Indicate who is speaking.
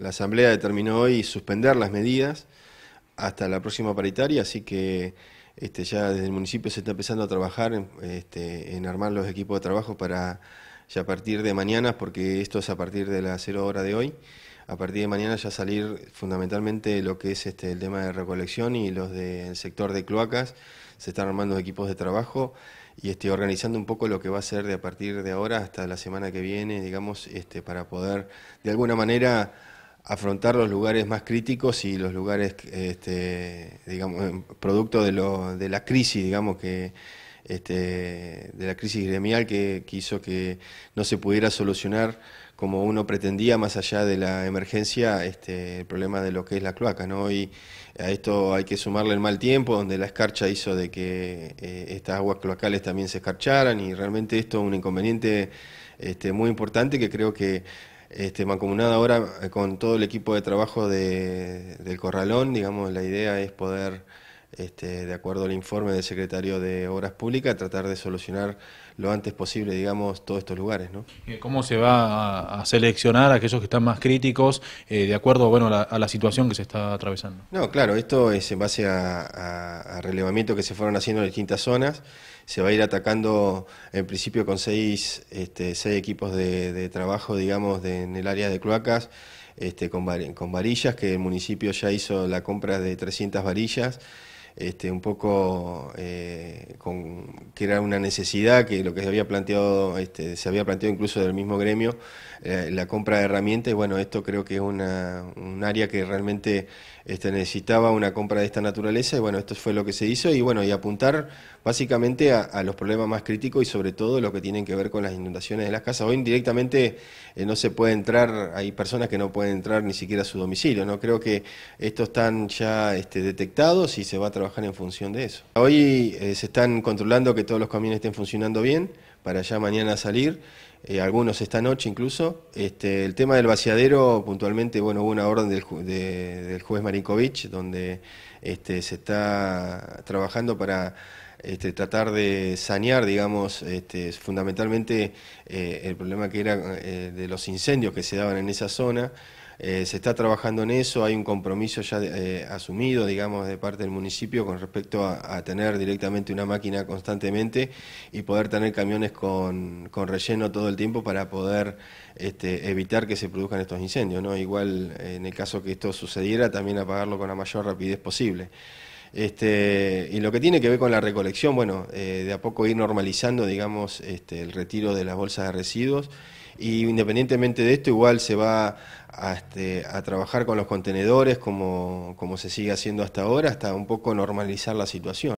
Speaker 1: La Asamblea determinó hoy suspender las medidas hasta la próxima paritaria, así que este, ya desde el municipio se está empezando a trabajar en, este, armar los equipos de trabajo para ya a partir de mañana, porque esto es a partir de la cero hora de hoy, a partir de mañana ya salir fundamentalmente lo que es este, el tema de recolección y los del sector de cloacas, se están armando equipos de trabajo y este, organizando un poco lo que va a ser de a partir de ahora hasta la semana que viene, digamos, este, para poder de alguna manera afrontar los lugares más críticos y los lugares, este, digamos, producto de, la crisis, digamos, que, este, de la crisis gremial que, hizo que no se pudiera solucionar como uno pretendía, más allá de la emergencia, este, el problema de lo que es la cloaca. ¿no? Y a esto hay que sumarle el mal tiempo, donde la escarcha hizo de que eh, estas aguas cloacales también se escarcharan, y realmente esto es un inconveniente este, muy importante que creo que este, mancomunada ahora eh, con todo el equipo de trabajo del Corralón, digamos, la idea es poder este, de acuerdo al informe del secretario de Obras Públicas, tratar de solucionar lo antes posible, digamos, todos estos lugares. Eh, ¿Cómo se va a, seleccionar a aquellos que están más críticos eh, de acuerdo bueno, a la, situación que se está atravesando? No, claro, esto es en base a, a, relevamiento que se fueron haciendo en distintas zonas. Se va a ir atacando en principio con seis, este, seis equipos de, trabajo, digamos, en el área de cloacas. Este, con, con varillas, que el municipio ya hizo la compra de 300 varillas, este, un poco eh, con, que era una necesidad que lo que se había planteado, este, se había planteado incluso del mismo gremio, eh, la compra de herramientas, bueno, esto creo que es un área que realmente este, necesitaba una compra de esta naturaleza, y bueno, esto fue lo que se hizo, y bueno, y apuntar básicamente a, los problemas más críticos y sobre todo lo que tienen que ver con las inundaciones de las casas. Hoy indirectamente eh, no se puede entrar, hay personas que no pueden entrar ni siquiera a su domicilio, ¿no? Creo que estos están ya detectados y se va a trabajar en función de eso. Hoy eh, se están controlando que todos los camiones estén funcionando bien para ya mañana salir, eh, algunos esta noche incluso. Este, el tema del vaciadero, puntualmente, bueno, hubo una orden del, de, del juez Marinkovic... donde este, se está trabajando para este, tratar de sanear, digamos, este, fundamentalmente eh, el problema que era de los incendios que se daban en esa zona. Eh, se está trabajando en eso, hay un compromiso ya eh, asumido, digamos, de parte del municipio con respecto a, tener directamente una máquina constantemente y poder tener camiones con, relleno todo el tiempo para poder este, evitar que se produzcan estos incendios. ¿no? Igual, en el caso que esto sucediera, también apagarlo con la mayor rapidez posible. Este, y lo que tiene que ver con la recolección, bueno, eh, de a poco ir normalizando, digamos, este, el retiro de las bolsas de residuos. Y independientemente de esto, igual se va a, este, a trabajar con los contenedores como, como se sigue haciendo hasta ahora, hasta un poco normalizar la situación.